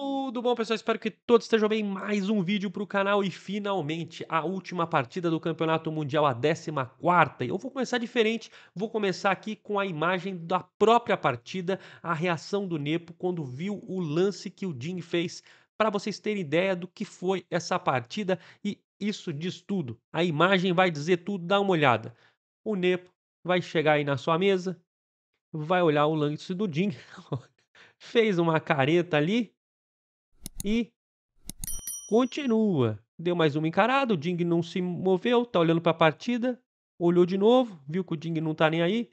Tudo bom, pessoal? Espero que todos estejam bem. Mais um vídeo para o canal e finalmente a última partida do Campeonato Mundial, a 14. Eu vou começar diferente, vou começar aqui com a imagem da própria partida, a reação do Nepo quando viu o lance que o Jim fez. Para vocês terem ideia do que foi essa partida e isso diz tudo. A imagem vai dizer tudo, dá uma olhada. O Nepo vai chegar aí na sua mesa, vai olhar o lance do Jim, fez uma careta ali e continua. Deu mais uma encarada, o Ding não se moveu, tá olhando para a partida, olhou de novo, viu que o Ding não tá nem aí.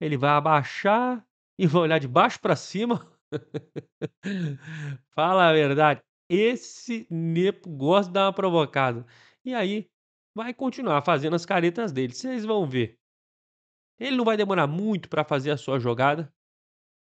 Ele vai abaixar e vai olhar de baixo para cima. Fala a verdade, esse Nepo gosta de dar uma provocada. E aí vai continuar fazendo as caretas dele, vocês vão ver. Ele não vai demorar muito para fazer a sua jogada.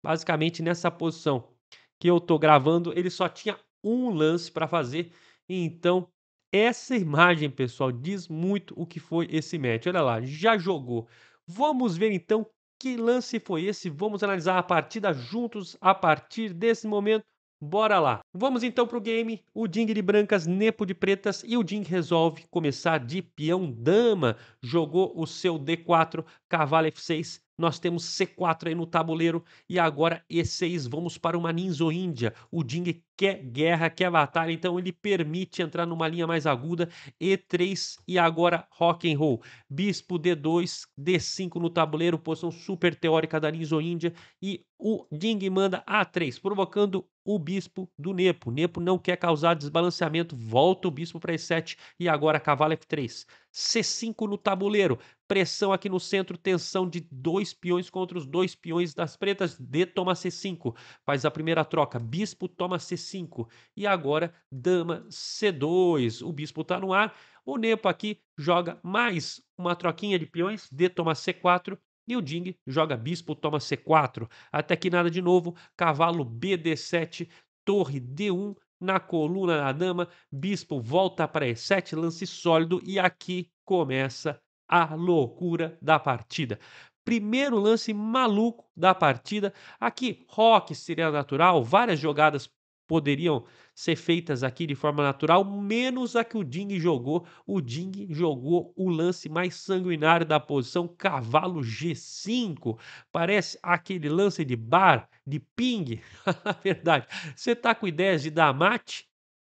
Basicamente nessa posição que eu tô gravando, ele só tinha um lance para fazer. Então, essa imagem, pessoal, diz muito o que foi esse match. Olha lá, já jogou. Vamos ver então que lance foi esse. Vamos analisar a partida juntos a partir desse momento. Bora lá! Vamos então para o game. O Ding de brancas, Nepo de pretas e o Ding resolve começar de peão-dama. Jogou o seu D4, cavalo F6, nós temos C4 aí no tabuleiro e agora E6. Vamos para uma Ninzo Índia. O Jing quer guerra, quer batalha, então ele permite entrar numa linha mais aguda. E3 e agora rock and roll. Bispo D2, D5 no tabuleiro, posição super teórica da Ninzo Índia e o Jing manda A3, provocando o bispo do Nepo. Nepo não quer causar desbalanceamento, volta o bispo para E7 e agora cavalo F3. C5 no tabuleiro, pressão aqui no centro, tensão de dois peões contra os dois peões das pretas, D toma C5, faz a primeira troca, bispo toma C5 e agora dama C2, o bispo está no ar, o Nepo aqui joga mais uma troquinha de peões, D toma C4 e o Ding joga bispo toma C4, até que nada de novo, cavalo BD7, torre D1, na coluna da dama, Bispo volta para E7, lance sólido e aqui começa a loucura da partida. Primeiro lance maluco da partida. Aqui, rock seria natural, várias jogadas poderiam ser feitas aqui de forma natural, menos a que o Ding jogou. O Ding jogou o lance mais sanguinário da posição, cavalo G5. Parece aquele lance de bar, de ping. Na verdade, você tá com ideias de dar mate?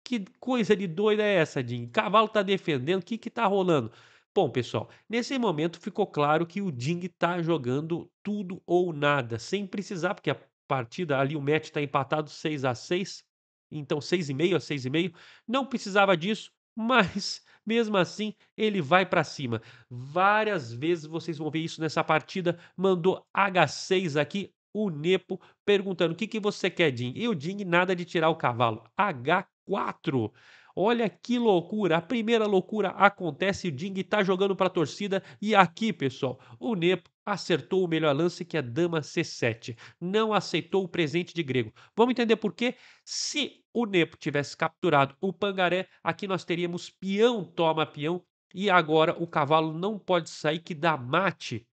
Que coisa de doida é essa, Ding? Cavalo tá defendendo, o que que tá rolando? Bom, pessoal, nesse momento ficou claro que o Ding está jogando tudo ou nada, sem precisar, porque a partida, ali o match está empatado 6 a 6 então 6,5 a 6,5. Não precisava disso, mas mesmo assim ele vai para cima. Várias vezes vocês vão ver isso nessa partida. Mandou H6 aqui, o Nepo, perguntando: o que, que você quer, Din? E o Din, nada de tirar o cavalo. H4. Olha que loucura! A primeira loucura acontece, o Ding tá jogando para a torcida e aqui, pessoal, o Nepo acertou o melhor lance que é dama C7. Não aceitou o presente de grego. Vamos entender por quê? Se o Nepo tivesse capturado o pangaré, aqui nós teríamos peão toma peão e agora o cavalo não pode sair que dá mate.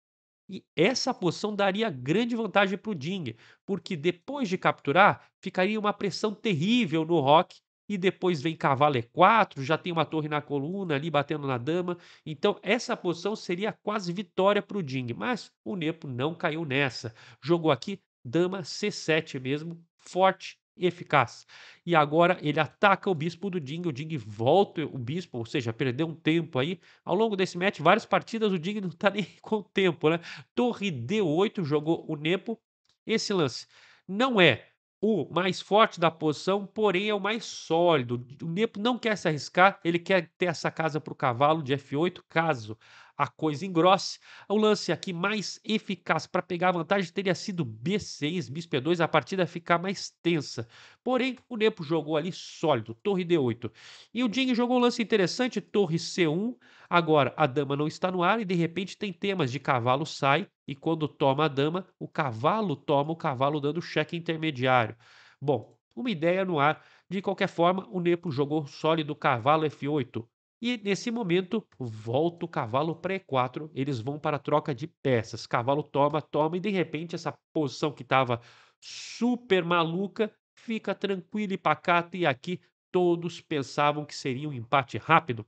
E essa posição daria grande vantagem para o Ding, porque depois de capturar, ficaria uma pressão terrível no Rock e depois vem cavalo E4, já tem uma torre na coluna ali batendo na dama. Então, essa posição seria quase vitória para o Ding, mas o Nepo não caiu nessa. Jogou aqui dama C7 mesmo, forte e eficaz. E agora ele ataca o bispo do Ding, o Ding volta o bispo, ou seja, perdeu um tempo aí. Ao longo desse match, várias partidas, o Ding não está nem com tempo, né? Torre D8 jogou o Nepo. Esse lance não é o mais forte da posição, porém é o mais sólido. O Nepo não quer se arriscar, ele quer ter essa casa para o cavalo de F8, caso a coisa engrosse. O lance aqui mais eficaz para pegar a vantagem teria sido B6, Bispo E2, a partida ficar mais tensa. Porém, o Nepo jogou ali sólido, Torre D8. E o Ding jogou um lance interessante, Torre C1. Agora, a dama não está no ar e de repente tem temas de cavalo sai e quando toma a dama, o cavalo toma o cavalo dando cheque intermediário. Bom, uma ideia no ar. De qualquer forma, o Nepo jogou sólido cavalo F8, e nesse momento volta o cavalo para E4, eles vão para a troca de peças. Cavalo toma, toma, e de repente essa posição que estava super maluca fica tranquila e pacata. E aqui todos pensavam que seria um empate rápido,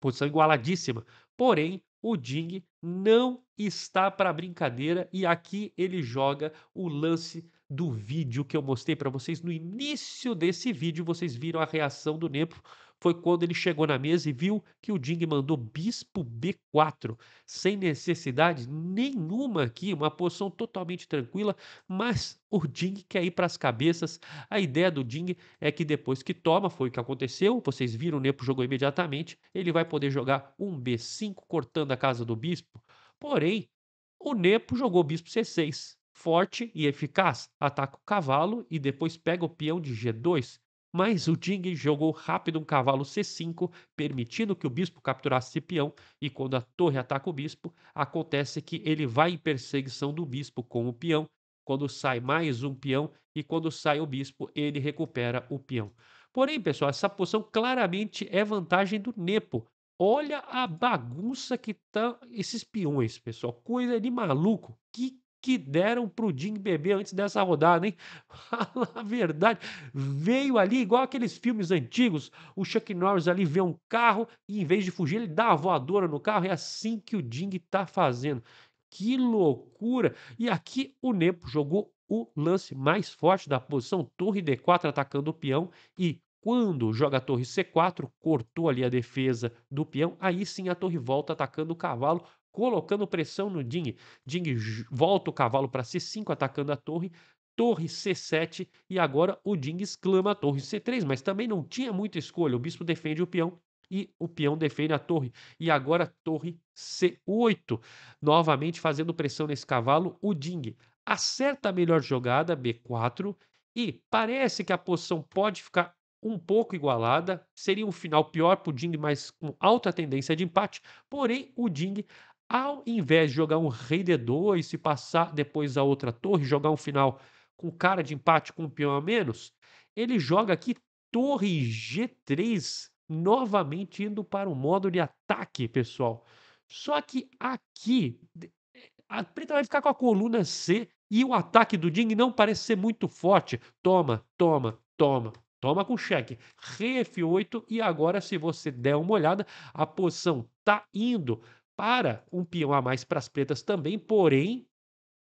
posição igualadíssima. Porém, o Ding não está para brincadeira e aqui ele joga o lance do vídeo que eu mostrei para vocês no início desse vídeo. Vocês viram a reação do Nepo foi quando ele chegou na mesa e viu que o Ding mandou bispo B4, sem necessidade nenhuma aqui, uma posição totalmente tranquila, mas o Ding quer ir para as cabeças. A ideia do Ding é que depois que toma, foi o que aconteceu, vocês viram, o Nepo jogou imediatamente, ele vai poder jogar um B5 cortando a casa do bispo. Porém, o Nepo jogou bispo C6, forte e eficaz, ataca o cavalo e depois pega o peão de G2 mas o Ding jogou rápido um cavalo C5, permitindo que o bispo capturasse peão. e quando a torre ataca o bispo, acontece que ele vai em perseguição do bispo com o peão, quando sai mais um peão, e quando sai o bispo, ele recupera o peão. Porém, pessoal, essa posição claramente é vantagem do Nepo. Olha a bagunça que tá esses peões, pessoal. Coisa de maluco. Que que deram pro Jim beber antes dessa rodada, hein? Fala a verdade. Veio ali, igual aqueles filmes antigos, o Chuck Norris ali vê um carro e em vez de fugir, ele dá a voadora no carro. É assim que o Jing tá fazendo. Que loucura! E aqui o Nepo jogou o lance mais forte da posição, torre D4 atacando o peão e quando joga a torre C4, cortou ali a defesa do peão, aí sim a torre volta atacando o cavalo, colocando pressão no Ding. Ding volta o cavalo para C5, atacando a torre. Torre C7 e agora o Ding exclama a torre C3, mas também não tinha muita escolha. O bispo defende o peão e o peão defende a torre. E agora torre C8, novamente fazendo pressão nesse cavalo. O Ding acerta a melhor jogada, B4, e parece que a posição pode ficar um pouco igualada. Seria um final pior para o Ding, mas com alta tendência de empate. Porém, o Ding ao invés de jogar um rei D2 e se passar depois a outra torre, jogar um final com cara de empate com um peão a menos, ele joga aqui torre G3, novamente indo para o modo de ataque, pessoal. Só que aqui, a preta vai ficar com a coluna C e o ataque do Ding não parece ser muito forte. Toma, toma, toma. Toma com cheque. Rei F8 e agora se você der uma olhada, a posição está indo para um peão a mais para as pretas também, porém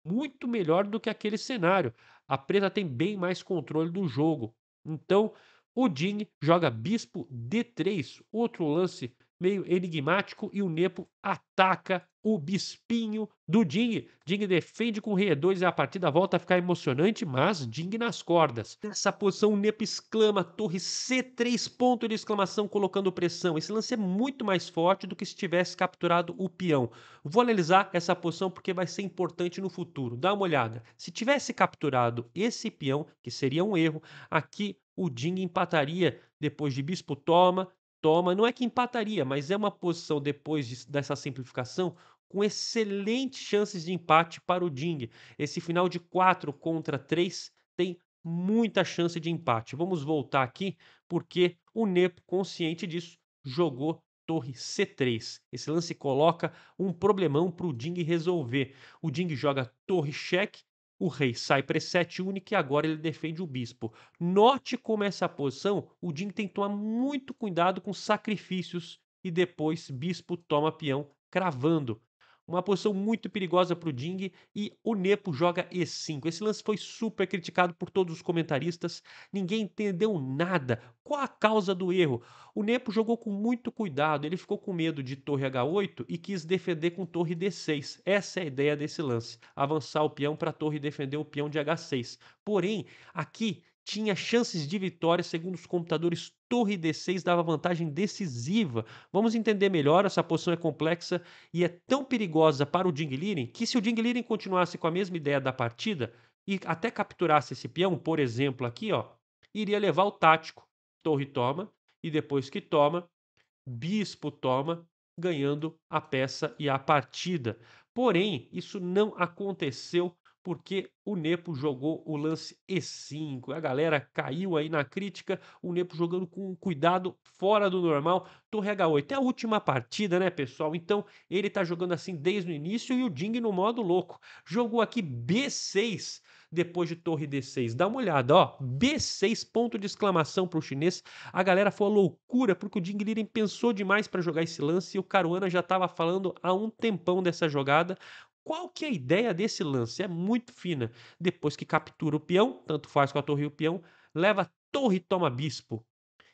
muito melhor do que aquele cenário. A preta tem bem mais controle do jogo. Então, o Ding joga bispo D3, outro lance meio enigmático e o Nepo ataca o bispinho do Ding. Ding defende com o R2 e a partida volta a ficar emocionante, mas Ding nas cordas. Nessa posição, o Nepo exclama, torre C3 ponto de exclamação, colocando pressão. Esse lance é muito mais forte do que se tivesse capturado o peão. Vou analisar essa posição porque vai ser importante no futuro. Dá uma olhada. Se tivesse capturado esse peão, que seria um erro, aqui o Ding empataria depois de bispo toma, toma, não é que empataria, mas é uma posição depois de, dessa simplificação com excelentes chances de empate para o Ding. Esse final de 4 contra 3 tem muita chance de empate. Vamos voltar aqui porque o Nepo, consciente disso, jogou torre C3. Esse lance coloca um problemão para o Ding resolver. O Ding joga torre cheque o rei sai para E7 único e agora ele defende o bispo. Note como essa posição, o Din tem que tomar muito cuidado com sacrifícios e depois bispo toma peão cravando uma posição muito perigosa para o Ding e o Nepo joga E5. Esse lance foi super criticado por todos os comentaristas, ninguém entendeu nada. Qual a causa do erro? O Nepo jogou com muito cuidado, ele ficou com medo de torre H8 e quis defender com torre D6. Essa é a ideia desse lance, avançar o peão para a torre e defender o peão de H6. Porém, aqui tinha chances de vitória, segundo os computadores, torre D6 dava vantagem decisiva. Vamos entender melhor, essa posição é complexa e é tão perigosa para o Ding Liren que se o Ding Liren continuasse com a mesma ideia da partida e até capturasse esse peão, por exemplo, aqui, ó, iria levar o tático, torre toma, e depois que toma, bispo toma, ganhando a peça e a partida. Porém, isso não aconteceu porque o Nepo jogou o lance E5. A galera caiu aí na crítica, o Nepo jogando com cuidado fora do normal. Torre H8 é a última partida, né, pessoal? Então ele tá jogando assim desde o início e o Ding no modo louco. Jogou aqui B6 depois de torre D6. Dá uma olhada, ó, B6 ponto de exclamação para o chinês. A galera foi loucura porque o Ding Liren pensou demais para jogar esse lance e o Caruana já estava falando há um tempão dessa jogada. Qual que é a ideia desse lance? É muito fina. Depois que captura o peão, tanto faz com a torre e o peão, leva a torre e toma bispo.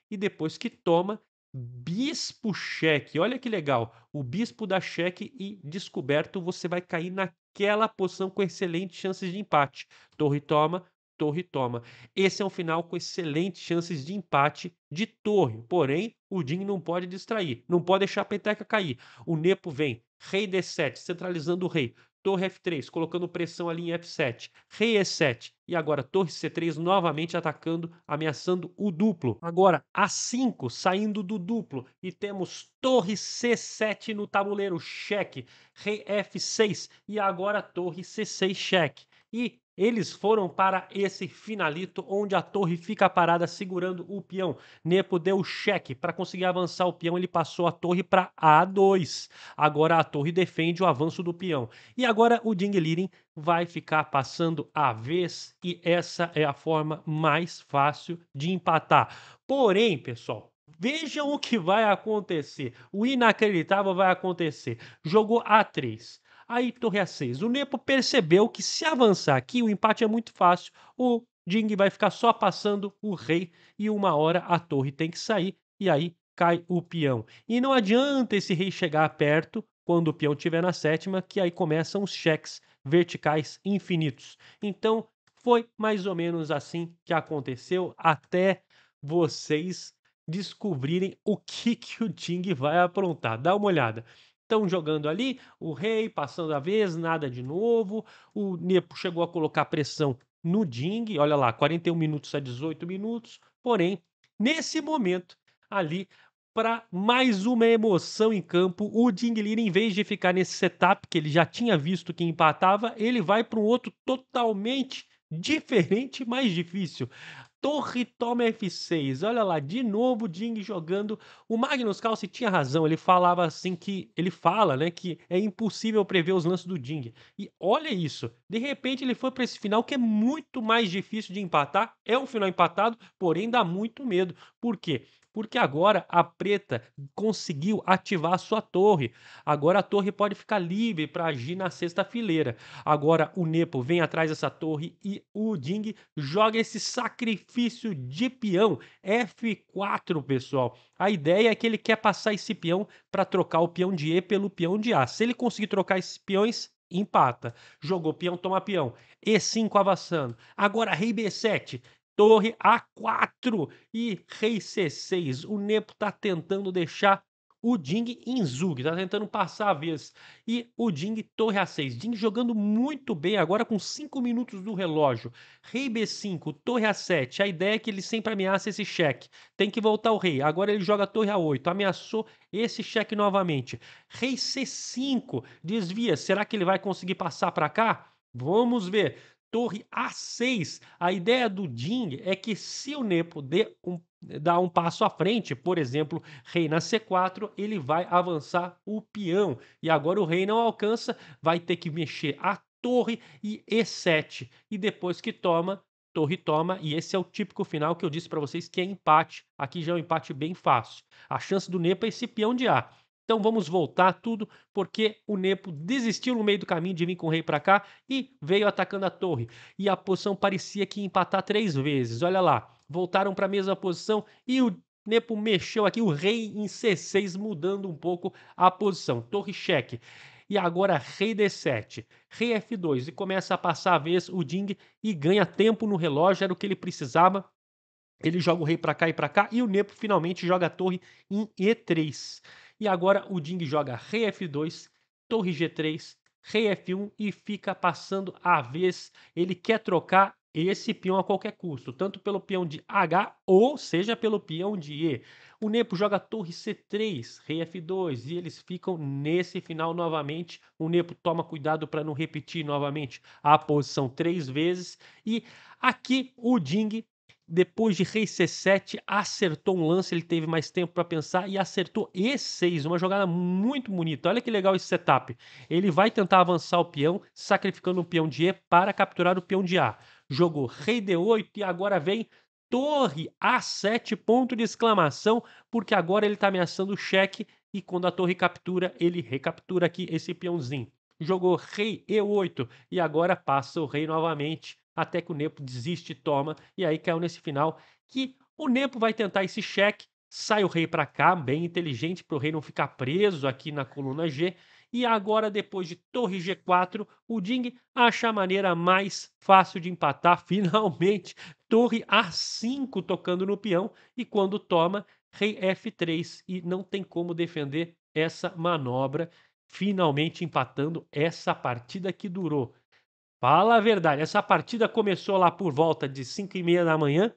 E depois que toma, bispo cheque. Olha que legal. O bispo dá cheque e descoberto você vai cair naquela posição com excelentes chances de empate. Torre toma, torre toma. Esse é um final com excelentes chances de empate de torre. Porém, o Ding não pode distrair, não pode deixar a peteca cair. O Nepo vem Rei D7, centralizando o rei. Torre F3, colocando pressão ali em F7. Rei E7. E agora torre C3 novamente atacando, ameaçando o duplo. Agora A5 saindo do duplo. E temos torre C7 no tabuleiro. Cheque. Rei F6. E agora torre C6 cheque. E eles foram para esse finalito, onde a torre fica parada segurando o peão. Nepo deu o cheque. Para conseguir avançar o peão, ele passou a torre para A2. Agora a torre defende o avanço do peão. E agora o Ding Liren vai ficar passando a vez e essa é a forma mais fácil de empatar. Porém, pessoal, Vejam o que vai acontecer. O inacreditável vai acontecer. Jogou A3. Aí, torre A6. O Nepo percebeu que se avançar aqui, o empate é muito fácil. O Ding vai ficar só passando o rei e uma hora a torre tem que sair e aí cai o peão. E não adianta esse rei chegar perto quando o peão estiver na sétima, que aí começam os cheques verticais infinitos. Então, foi mais ou menos assim que aconteceu até vocês descobrirem o que, que o Ding vai aprontar. Dá uma olhada estão jogando ali, o rei passando a vez, nada de novo. O Nepo chegou a colocar pressão no Ding, olha lá, 41 minutos a 18 minutos. Porém, nesse momento ali, para mais uma emoção em campo, o Ding Lira, em vez de ficar nesse setup que ele já tinha visto que empatava, ele vai para um outro totalmente diferente mais difícil. Torre toma F6. Olha lá, de novo Ding jogando. O Magnus Carlsen tinha razão. Ele falava assim que. Ele fala, né? Que é impossível prever os lances do Ding. E olha isso. De repente ele foi para esse final que é muito mais difícil de empatar. É um final empatado, porém dá muito medo. Por quê? porque agora a preta conseguiu ativar a sua torre. Agora a torre pode ficar livre para agir na sexta fileira. Agora o Nepo vem atrás dessa torre e o Ding joga esse sacrifício de peão F4, pessoal. A ideia é que ele quer passar esse peão para trocar o peão de E pelo peão de A. Se ele conseguir trocar esses peões, empata. Jogou peão, toma peão. E5 avançando. Agora rei B7 torre A4 e rei C6. O Nepo está tentando deixar o Ding em Zug, está tentando passar a vez. E o Ding torre A6. Ding jogando muito bem agora com 5 minutos do relógio. Rei B5, torre A7. A ideia é que ele sempre ameaça esse cheque. Tem que voltar o rei. Agora ele joga torre A8. Ameaçou esse cheque novamente. Rei C5, desvia. Será que ele vai conseguir passar para cá? Vamos ver torre A6. A ideia do Ding é que se o Nepo dê um, dá um passo à frente, por exemplo, rei na C4, ele vai avançar o peão. E agora o rei não alcança, vai ter que mexer a torre e E7. E depois que toma, torre toma, e esse é o típico final que eu disse para vocês que é empate. Aqui já é um empate bem fácil. A chance do Nepo é esse peão de A. Então vamos voltar tudo, porque o Nepo desistiu no meio do caminho de vir com o rei para cá e veio atacando a torre. E a posição parecia que ia empatar três vezes. Olha lá, voltaram para a mesma posição e o Nepo mexeu aqui o rei em C6, mudando um pouco a posição. Torre cheque. E agora rei D7, rei F2 e começa a passar a vez o Ding e ganha tempo no relógio, era o que ele precisava ele joga o rei para cá e para cá e o Nepo finalmente joga a torre em E3. E agora o Ding joga rei f2, torre g3, rei f1 e fica passando a vez. Ele quer trocar esse peão a qualquer custo, tanto pelo peão de H ou seja pelo peão de E. O Nepo joga torre C3, rei F2 e eles ficam nesse final novamente. O Nepo toma cuidado para não repetir novamente a posição três vezes e aqui o Ding depois de rei C7, acertou um lance, ele teve mais tempo para pensar e acertou E6, uma jogada muito bonita. Olha que legal esse setup. Ele vai tentar avançar o peão, sacrificando o peão de E para capturar o peão de A. Jogou rei D8 e agora vem torre A7, ponto de exclamação, porque agora ele está ameaçando o cheque e quando a torre captura, ele recaptura aqui esse peãozinho. Jogou rei E8 e agora passa o rei novamente até que o Nepo desiste e toma, e aí caiu nesse final que o Nepo vai tentar esse cheque, sai o rei para cá, bem inteligente para o rei não ficar preso aqui na coluna G, e agora depois de torre G4, o Ding acha a maneira mais fácil de empatar, finalmente, torre A5 tocando no peão, e quando toma, rei F3, e não tem como defender essa manobra, finalmente empatando essa partida que durou Fala a verdade, essa partida começou lá por volta de 5 e meia da manhã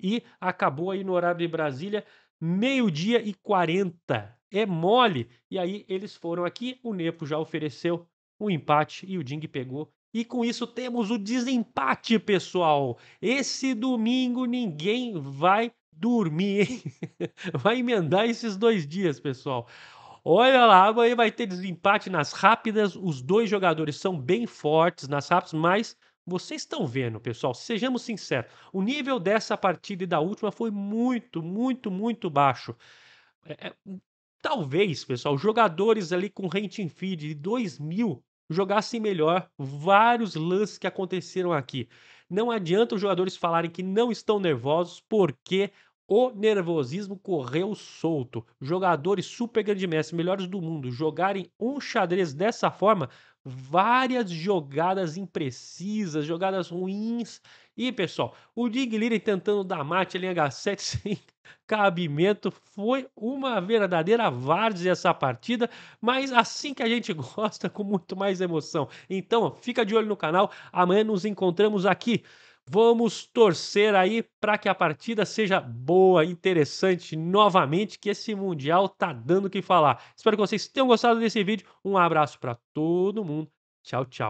e acabou aí no horário de Brasília, meio-dia e 40. É mole! E aí eles foram aqui, o Nepo já ofereceu o um empate e o Ding pegou. E com isso temos o desempate, pessoal. Esse domingo ninguém vai dormir, hein? Vai emendar esses dois dias, pessoal. Olha lá, aí vai ter desempate nas rápidas. Os dois jogadores são bem fortes nas rápidas, mas vocês estão vendo, pessoal, sejamos sinceros, o nível dessa partida e da última foi muito, muito, muito baixo. É, é talvez, pessoal, jogadores ali com rating feed de 2 mil jogassem melhor vários lances que aconteceram aqui. Não adianta os jogadores falarem que não estão nervosos, porque o nervosismo correu solto. Jogadores super grande mestre, melhores do mundo, jogarem um xadrez dessa forma, várias jogadas imprecisas, jogadas ruins. E pessoal, o Dig Leader tentando dar mate ali em H7 sem cabimento. Foi uma verdadeira várzea essa partida, mas assim que a gente gosta, com muito mais emoção. Então, fica de olho no canal. Amanhã nos encontramos aqui. Vamos torcer aí para que a partida seja boa, interessante novamente, que esse mundial tá dando o que falar. Espero que vocês tenham gostado desse vídeo. Um abraço para todo mundo. Tchau, tchau.